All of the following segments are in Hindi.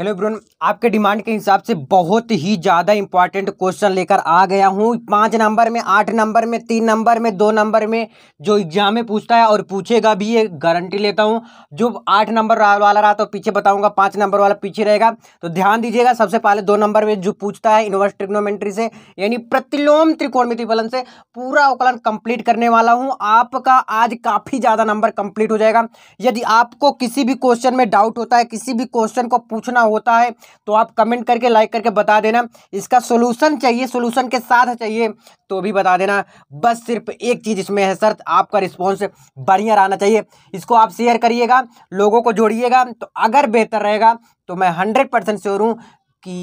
हेलो ब्रोन आपके डिमांड के हिसाब से बहुत ही ज़्यादा इंपॉर्टेंट क्वेश्चन लेकर आ गया हूँ पाँच नंबर में आठ नंबर में तीन नंबर में दो नंबर में जो एग्जाम में पूछता है और पूछेगा भी ये गारंटी लेता हूँ जो आठ नंबर वाला रहा तो पीछे बताऊँगा पाँच नंबर वाला पीछे रहेगा तो ध्यान दीजिएगा सबसे पहले दो नंबर में जो पूछता है इनवर्स ट्रिग्नोमेंट्री से यानी प्रतिलोम त्रिकोणमिति फलन से पूरा अवकलन कंप्लीट करने वाला हूँ आपका आज काफ़ी ज़्यादा नंबर कंप्लीट हो जाएगा यदि आपको किसी भी क्वेश्चन में डाउट होता है किसी भी क्वेश्चन को पूछना होता है तो आप कमेंट करके लाइक करके बता देना इसका सोल्यूशन चाहिए सोल्यूशन के साथ चाहिए तो भी बता देना बस सिर्फ एक चीज़ इसमें है सर आपका रिस्पॉन्स बढ़िया रहना चाहिए इसको आप शेयर करिएगा लोगों को जोड़िएगा तो अगर बेहतर रहेगा तो मैं हंड्रेड परसेंट श्योर हूँ कि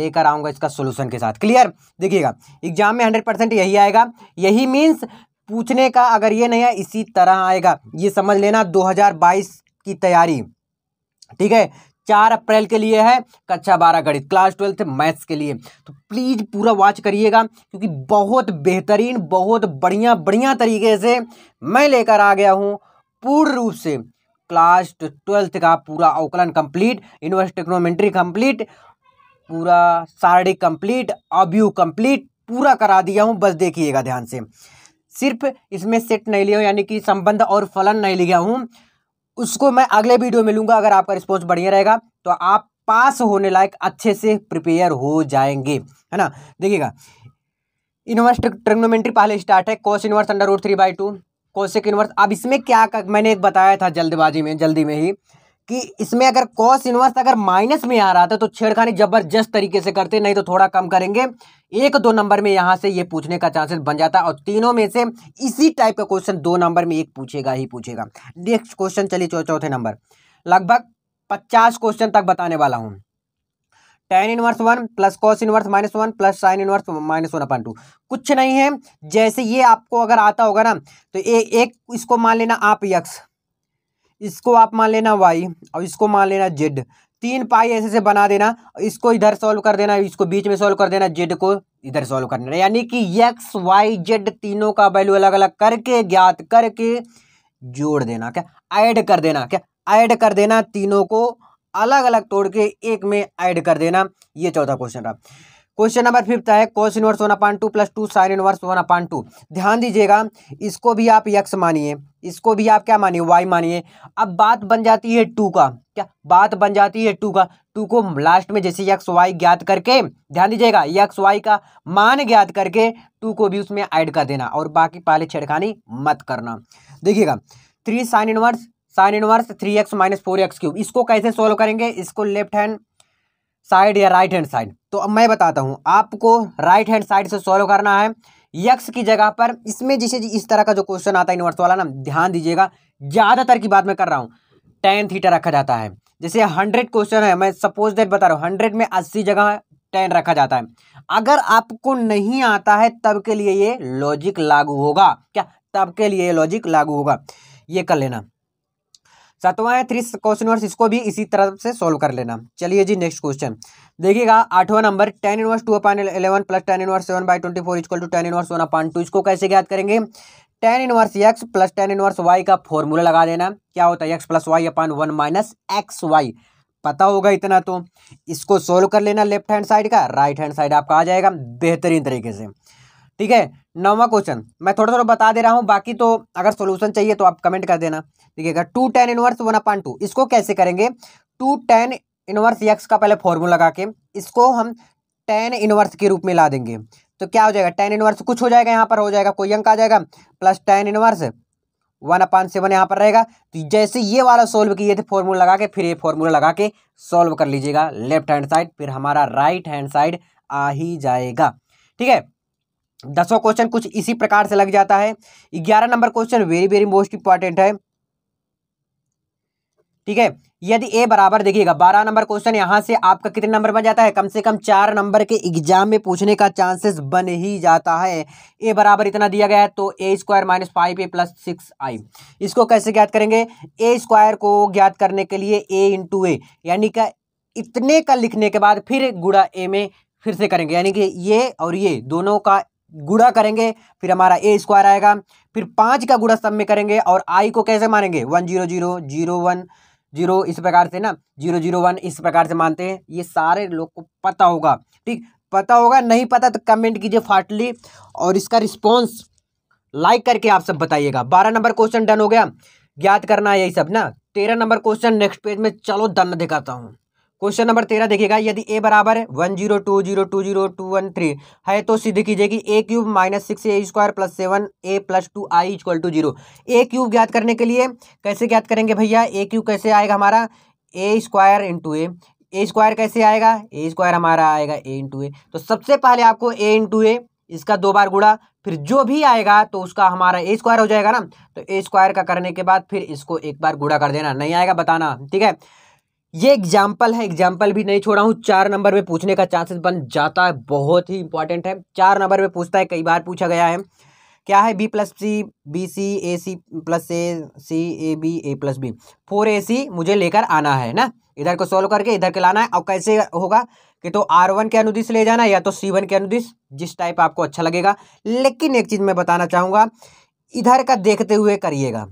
लेकर आऊँगा इसका सोल्यूशन के साथ क्लियर देखिएगा एग्जाम में हंड्रेड परसेंट यही आएगा यही मीन्स पूछने का अगर ये नहीं है इसी तरह आएगा ये समझ लेना 2022 की तैयारी ठीक है चार अप्रैल के लिए है कक्षा बारह गणित क्लास ट्वेल्थ मैथ्स के लिए तो प्लीज़ पूरा वॉच करिएगा क्योंकि बहुत बेहतरीन बहुत बढ़िया बढ़िया तरीके से मैं लेकर आ गया हूँ पूर्ण रूप से क्लास ट्वेल्थ का पूरा अवकलन कंप्लीट यूनिवर्स टेक्नोमेंट्री कंप्लीट पूरा सारडी कंप्लीट अब्यू कंप्लीट पूरा करा दिया हूँ बस देखिएगा ध्यान से सिर्फ इसमें सेट नहीं लिया हूँ यानी कि संबंध और फलन नहीं लिया हूँ उसको मैं अगले वीडियो में लूंगा अगर आपका रिस्पॉन्स बढ़िया रहेगा तो आप पास होने लायक अच्छे से प्रिपेयर हो जाएंगे है ना देखिएगा इनवर्स ट्रिग्नोमेंट्री पहले स्टार्ट है cos inverse under root three by two cosec inverse अब इसमें क्या कर, मैंने एक बताया था जल्दबाजी में जल्दी में ही कि इसमें अगर कॉस इनवर्स अगर माइनस में आ रहा था तो छेड़खानी जबरदस्त तरीके से करते नहीं तो थोड़ा कम करेंगे एक दो नंबर में यहाँ से ये पूछने का चांसेस बन जाता है और तीनों में से इसी टाइप का क्वेश्चन दो नंबर में एक पूछेगा ही पूछेगा नेक्स्ट क्वेश्चन चलिए चौथे नंबर लगभग पचास क्वेश्चन तक बताने वाला हूँ tan inverse one plus cos inverse minus one plus sine inverse minus one upon two कुछ नहीं है जैसे ये आपको अगर आता होगा ना तो ए, एक इसको मान लेना आप यक्स इसको आप मान लेना वाई और इसको मान लेना जेड तीन पाई ऐसे से बना देना इसको इधर सॉल्व कर देना इसको बीच में सॉल्व कर देना जेड को इधर सॉल्व कर देना यानी कि एक्स वाई जेड तीनों का वैल्यू अलग अलग करके ज्ञात करके जोड़ देना क्या ऐड कर देना क्या ऐड कर देना तीनों को अलग अलग तोड़ के एक में ऐड कर देना ये चौथा क्वेश्चन रहा क्वेश्चन नंबर फिफ्थ है cos inverse one upon two plus two sine inverse one upon two ध्यान दीजिएगा इसको भी आप यक्स मानिए इसको भी आप क्या मानिए वाई मानिए अब बात बन जाती है टू का क्या बात बन जाती है टू का टू को लास्ट में जैसे यक्स वाई ज्ञात करके ध्यान दीजिएगा यक्स वाई का मान ज्ञात करके टू को भी उसमें ऐड कर देना और बाकी पहले छेड़खानी मत करना देखिएगा three sine inverse sine inverse three x minus four x cube इसको कैसे सॉल्व करेंगे इसको लेफ्ट हैंड साइड या राइट हैंड साइड तो अब मैं बताता हूँ आपको राइट हैंड साइड से सॉल्व करना है यक्स की जगह पर इसमें जिसे इस तरह का जो क्वेश्चन आता है इनवर्स वाला ना ध्यान दीजिएगा ज़्यादातर की बात मैं कर रहा हूँ टेन थीटा रखा जाता है जैसे हंड्रेड क्वेश्चन है मैं सपोज डेट बता रहा हूँ हंड्रेड में अस्सी जगह टेन रखा जाता है अगर आपको नहीं आता है तब के लिए ये लॉजिक लागू होगा क्या तब के लिए लॉजिक लागू होगा ये कर लेना सातवां है थ्री क्वेश्चन इसको भी इसी तरह से सोल्व कर लेना चलिए जी नेक्स्ट क्वेश्चन देखिएगा आठवां number tan inverse two upon eleven plus tan inverse seven by twenty four equal to tan inverse one upon two इसको कैसे याद करेंगे tan inverse x plus tan inverse y का फॉर्मूला लगा देना क्या होता है x plus y upon one minus x y पता होगा इतना तो इसको सोल्व कर लेना लेफ्ट हैंड साइड का राइट हैंड साइड आपका आ जाएगा बेहतरीन तरीके से ठीक है नौवा क्वेश्चन मैं थोड़ा थोड़ा बता दे रहा हूँ बाकी तो अगर सोल्यूशन चाहिए तो आप कमेंट कर देना देखिएगा two tan inverse one upon two इसको कैसे करेंगे टू टेन इनवर्स यक्स का पहले फॉर्मूला लगा के इसको हम टेन इनवर्स के रूप में ला देंगे तो क्या हो जाएगा टेन इनवर्स कुछ हो जाएगा यहाँ पर हो जाएगा कोई अंक आ जाएगा plus tan inverse one upon seven यहाँ पर रहेगा तो जैसे ये वाला सोल्व किए थे फॉर्मूला लगा के फिर ये फॉर्मूला लगा के सॉल्व कर लीजिएगा लेफ्ट हैंड साइड फिर हमारा राइट हैंड साइड आ ही जाएगा ठीक है दसों क्वेश्चन कुछ इसी प्रकार से लग जाता है ग्यारह नंबर question very very most important है ठीक है यदि ए बराबर देखिएगा बारह नंबर क्वेश्चन यहां से आपका कितने नंबर बन जाता है कम से कम चार नंबर के एग्जाम में पूछने का चांसेस बन ही जाता है ए बराबर इतना दिया गया है तो A square minus five A plus six I इसको कैसे ज्ञात करेंगे ए स्क्वायर को ज्ञात करने के लिए ए इंटू ए यानी का इतने का लिखने के बाद फिर गुड़ा ए में फिर से करेंगे यानी कि ये और ये दोनों का गुड़ा करेंगे फिर हमारा ए स्क्वायर आएगा फिर पाँच का गुड़ा सब में करेंगे और आई को कैसे मानेंगे one zero zero zero one zero इस प्रकार से ना जीरो जीरो वन इस प्रकार से मानते हैं ये सारे लोग को पता होगा ठीक पता होगा नहीं पता तो कमेंट कीजिए फाटली और इसका रिस्पॉन्स लाइक करके आप सब बताइएगा बारह नंबर क्वेश्चन डन हो गया ज्ञात करना है यही सब ना तेरह नंबर क्वेश्चन नेक्स्ट पेज में चलो डन दिखाता हूँ क्वेश्चन नंबर तेरह देखिएगा यदि ए बराबर है one zero two zero two zero two one three है तो सिद्ध कीजिए कि A cube minus six A square plus seven A plus two I equal to zero A cube ज्ञात करने के लिए कैसे ज्ञात करेंगे भैया ए क्यूब कैसे आएगा हमारा A square into A A square कैसे आएगा ए स्क्वायर हमारा आएगा ए इंटू ए तो सबसे पहले आपको ए इंटू ए इसका दो बार गुड़ा फिर जो भी आएगा तो उसका हमारा ए स्क्वायर हो जाएगा ना तो ए स्क्वायर का करने के बाद फिर इसको एक बार गुड़ा कर देना नहीं आएगा बताना ठीक है ये एग्जाम्पल है एग्जाम्पल भी नहीं छोड़ा हूँ चार नंबर में पूछने का चांसेस बन जाता है बहुत ही इंपॉर्टेंट है चार नंबर में पूछता है कई बार पूछा गया है क्या है B plus C B C A C plus A C A B A plus B four A C मुझे लेकर आना है ना इधर को सॉल्व करके इधर के लाना है और कैसे होगा कि तो आर वन के अनुदिश ले जाना या तो सी वन के अनुदिश जिस टाइप आपको अच्छा लगेगा लेकिन एक चीज़ मैं बताना चाहूँगा इधर का देखते हुए करिएगा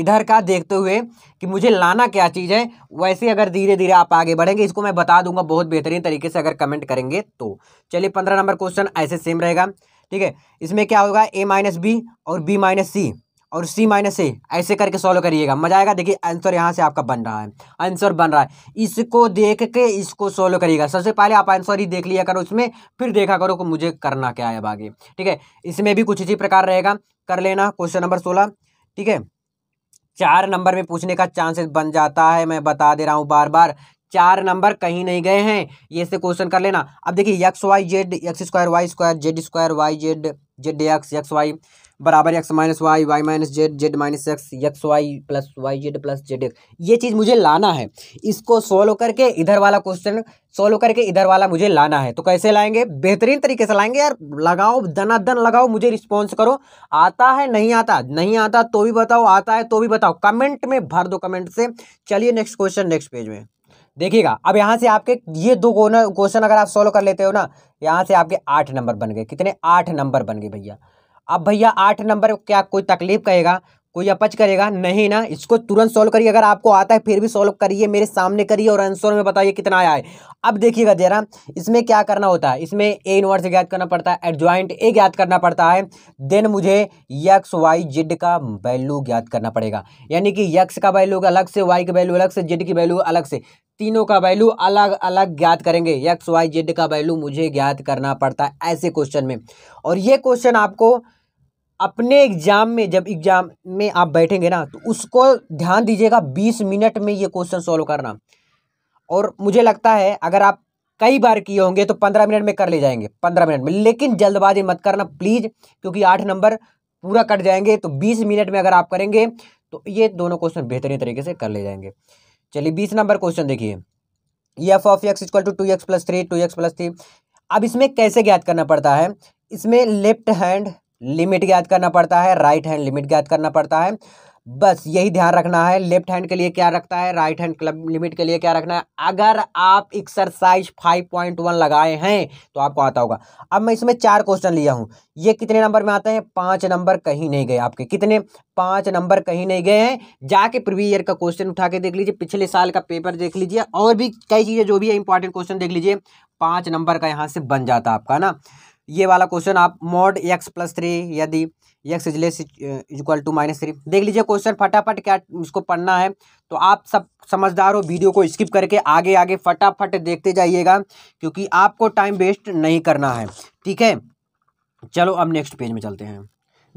इधर का देखते हुए कि मुझे लाना क्या चीज़ है वैसे अगर धीरे धीरे आप आगे बढ़ेंगे इसको मैं बता दूंगा बहुत बेहतरीन तरीके से अगर कमेंट करेंगे तो चलिए पंद्रह नंबर क्वेश्चन ऐसे सेम रहेगा ठीक है इसमें क्या होगा ए माइनस बी और बी माइनस सी और सी माइनस ए ऐसे करके सॉल्व करिएगा मजा आएगा देखिए आंसर यहाँ से आपका बन रहा है आंसर बन रहा है इसको देख के इसको सॉल्व करिएगा सबसे पहले आप आंसर ही देख लिया करो उसमें फिर देखा करो कि मुझे करना क्या है अब आगे ठीक है इसमें भी कुछ इसी प्रकार रहेगा कर लेना क्वेश्चन नंबर सोलह ठीक है चार नंबर में पूछने का चांसेस बन जाता है मैं बता दे रहा हूँ बार बार चार नंबर कहीं नहीं गए हैं ये से क्वेश्चन कर लेना अब देखिए x y z x square y square z square y z z x x y बराबर x minus y y minus z z minus x x y plus y z plus z x ये चीज़ मुझे लाना है इसको सोल्व करके इधर वाला क्वेश्चन सोल्व करके इधर वाला मुझे लाना है तो कैसे लाएंगे बेहतरीन तरीके से लाएंगे यार लगाओ दन लगाओ मुझे रिस्पॉन्स करो आता है नहीं आता नहीं आता तो भी बताओ आता है तो भी बताओ कमेंट में भर दो कमेंट से चलिए नेक्स्ट क्वेश्चन नेक्स्ट पेज में देखिएगा अब यहाँ से आपके ये दो क्वेश्चन अगर आप सॉल्व कर लेते हो ना यहाँ से आपके आठ नंबर बन गए कितने आठ नंबर बन गए भैया अब भैया आठ नंबर क्या कोई तकलीफ कहेगा कोई अपच करेगा नहीं ना इसको तुरंत सॉल्व करिए अगर आपको आता है फिर भी सॉल्व करिए मेरे सामने करिए और आंसर में बताइए कितना आया है अब देखिएगा जरा इसमें क्या करना होता है इसमें ए इनवर्स ज्ञात करना पड़ता है एडजॉइंट ए ज्ञात करना पड़ता है देन मुझे यक्स वाई जेड का वैल्यू ज्ञात करना पड़ेगा यानी कि यक्स का वैल्यू अलग से वाई की वैल्यू अलग से जेड की वैल्यू अलग से तीनों का वैल्यू अलग अलग ज्ञात करेंगे यक्स वाई जेड का वैल्यू मुझे ज्ञात करना पड़ता है ऐसे क्वेश्चन में और ये क्वेश्चन आपको अपने एग्जाम में जब एग्जाम में आप बैठेंगे ना तो उसको ध्यान दीजिएगा बीस मिनट में ये क्वेश्चन सॉल्व करना और मुझे लगता है अगर आप कई बार किए होंगे तो पंद्रह मिनट में कर ले जाएंगे पंद्रह मिनट में लेकिन जल्दबाजी मत करना प्लीज़ क्योंकि आठ नंबर पूरा कट जाएंगे तो बीस मिनट में अगर आप करेंगे तो ये दोनों क्वेश्चन बेहतरीन तरीके से कर ले जाएंगे चलिए बीस नंबर क्वेश्चन देखिए F of x equal to two x plus three two x plus three अब इसमें कैसे ज्ञात करना पड़ता है इसमें लेफ्ट हैंड लिमिट ज्ञात करना पड़ता है राइट हैंड लिमिट ज्ञात करना पड़ता है बस यही ध्यान रखना है लेफ्ट हैंड के लिए क्या रखता है राइट हैंड क्लब लिमिट के लिए क्या रखना है अगर आप एक्सरसाइज 5.1 लगाए हैं तो आपको आता होगा अब मैं इसमें चार क्वेश्चन लिया हूं ये कितने नंबर में आते हैं पांच नंबर कहीं नहीं गए आपके कितने पाँच नंबर कहीं नहीं गए हैं जाके प्रीवी ईयर का क्वेश्चन उठा के देख लीजिए पिछले साल का पेपर देख लीजिए और भी कई चीज़ें जो भी है इंपॉर्टेंट क्वेश्चन देख लीजिए पांच नंबर का यहाँ से बन जाता आपका ना ये वाला क्वेश्चन आप मोड एक्स प्लस थ्री यदि x is less equal to minus three देख लीजिए क्वेश्चन फटाफट क्या इसको पढ़ना है तो आप सब समझदार हो वीडियो को स्किप करके आगे आगे फटाफट देखते जाइएगा क्योंकि आपको टाइम वेस्ट नहीं करना है ठीक है चलो अब नेक्स्ट पेज में चलते हैं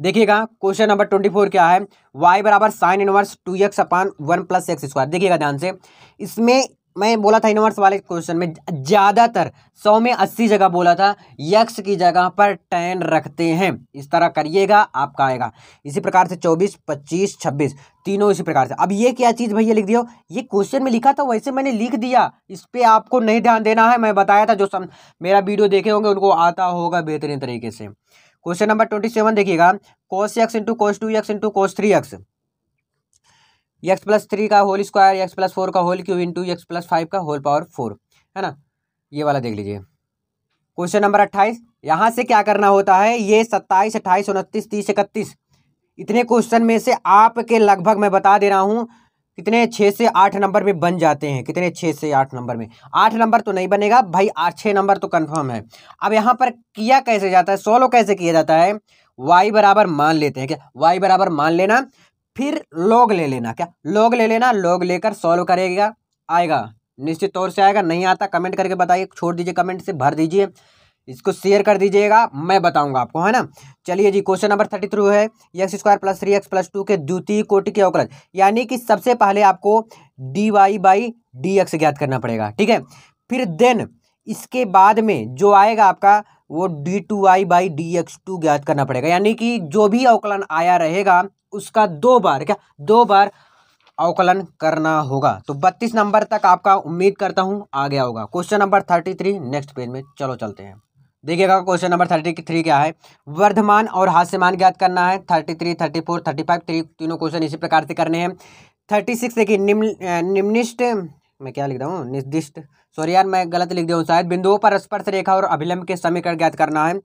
देखिएगा क्वेश्चन नंबर ट्वेंटी फोर क्या है वाई बराबर sine inverse two x upon one plus x square देखिएगा ध्यान से इसमें मैं बोला था इनवर्स वाले क्वेश्चन में ज़्यादातर सौ में अस्सी जगह बोला था यक्स की जगह पर टेन रखते हैं इस तरह करिएगा आपका आएगा इसी प्रकार से चौबीस पच्चीस छब्बीस तीनों इसी प्रकार से अब ये क्या चीज़ भैया लिख दियो ये क्वेश्चन में लिखा था वैसे मैंने लिख दिया इस पर आपको नहीं ध्यान देना है मैं बताया था जो सम मेरा वीडियो देखे होंगे उनको आता होगा बेहतरीन तरीके से क्वेश्चन नंबर ट्वेंटी सेवन देखिएगा cos x into cos two x into cos three x x plus three का whole square x plus four का whole cube into x plus five का होल पावर फोर है ना ये वाला देख लीजिए क्वेश्चन नंबर अट्ठाईस यहाँ से क्या करना होता है ये सत्ताईस अट्ठाईस उनतीस तीस इकतीस इतने क्वेश्चन में से आपके लगभग मैं बता दे रहा हूँ कितने छः से आठ नंबर में बन जाते हैं कितने छः से आठ नंबर में आठ नंबर तो नहीं बनेगा भाई आठ छः नंबर तो कंफर्म है अब यहाँ पर किया कैसे जाता है सोलो कैसे किया जाता है वाई बराबर मान लेते हैं क्या वाई बराबर मान लेना फिर लॉग ले लेना क्या लॉग ले लेना लॉग लेकर सॉल्व करेगा आएगा निश्चित तौर से आएगा नहीं आता कमेंट करके बताइए छोड़ दीजिए कमेंट से भर दीजिए इसको शेयर कर दीजिएगा मैं बताऊंगा आपको है ना चलिए जी क्वेश्चन नंबर थर्टी थ्रू है x square plus three x plus two के द्वितीय कोटि के अवकलन यानी कि सबसे पहले आपको D Y by D X ज्ञात करना पड़ेगा ठीक है फिर देन इसके बाद में जो आएगा आपका वो D two Y by D X two ज्ञात करना पड़ेगा यानी कि जो भी अवकलन आया रहेगा उसका दो बार क्या दो बार अवकलन करना होगा तो बत्तीस नंबर तक आपका उम्मीद करता हूँ आ गया होगा question number thirty three next page में चलो चलते हैं देखिएगा क्वेश्चन नंबर थर्टी थ्री क्या है वर्धमान और हास्यमान ज्ञात करना है thirty three thirty four thirty five three तीनों क्वेश्चन इसी प्रकार से करने हैं थर्टी सिक्स देखिए निम्न निम्निष्ट मैं क्या लिख रहा हूँ निर्दिष्ट सॉरी यार मैं गलत लिख दिया हूँ शायद बिंदुओं पर स्पर्श रेखा और अभिलंब के समीकरण ज्ञात करना है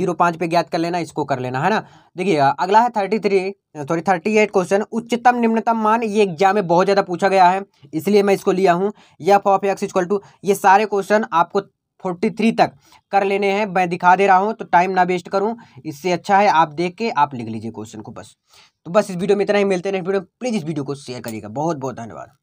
जीरो पाँच पे ज्ञात कर लेना इसको कर लेना है ना देखिए अगला है thirty three sorry thirty eight question उच्चतम निम्नतम मान ये एग्जाम में बहुत ज़्यादा पूछा गया है इसलिए मैं इसको लिया हूँ या ऑफ एक्स इक्वल टू ये सारे क्वेश्चन आपको फोर्टी थ्री तक कर लेने हैं मैं दिखा दे रहा हूँ तो टाइम ना वेस्ट करूँ इससे अच्छा है आप देख के आप लिख लीजिए क्वेश्चन को बस तो बस इस वीडियो में इतना ही मिलते रहे वीडियो प्लीज़ इस वीडियो को शेयर करिएगा बहुत बहुत धन्यवाद